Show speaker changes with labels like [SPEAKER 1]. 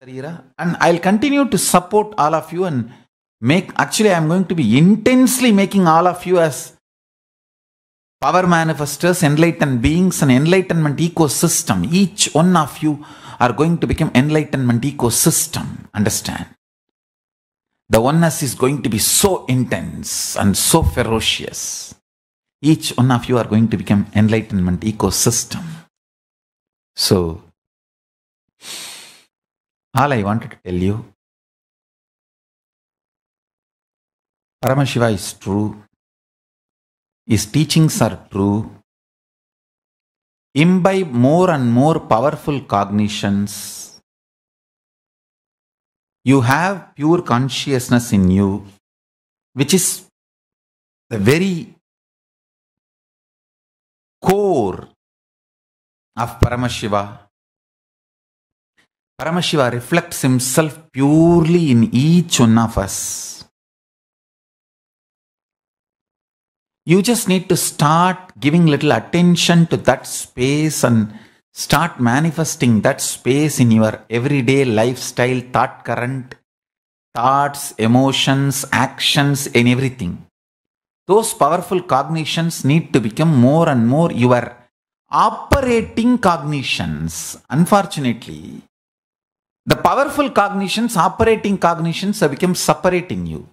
[SPEAKER 1] and I'll continue to support all of you and make actually I'm going to be intensely making all of you as power manifestors, enlightened beings, and enlightenment ecosystem. Each one of you are going to become enlightenment ecosystem. Understand? The oneness is going to be so intense and so ferocious. Each one of you are going to become enlightenment ecosystem. So
[SPEAKER 2] all I wanted to tell you Paramashiva is true, His teachings are true. Imbibe more and more powerful cognitions. You have pure consciousness in you, which is the very core of Paramashiva Paramashiva reflects himself purely in each one of us. You just
[SPEAKER 1] need to start giving little attention to that space and start manifesting that space in your everyday lifestyle, thought current, thoughts, emotions, actions, and everything. Those powerful cognitions need to become more and more your operating cognitions.
[SPEAKER 2] Unfortunately, the powerful cognitions, operating cognitions, have become separating you.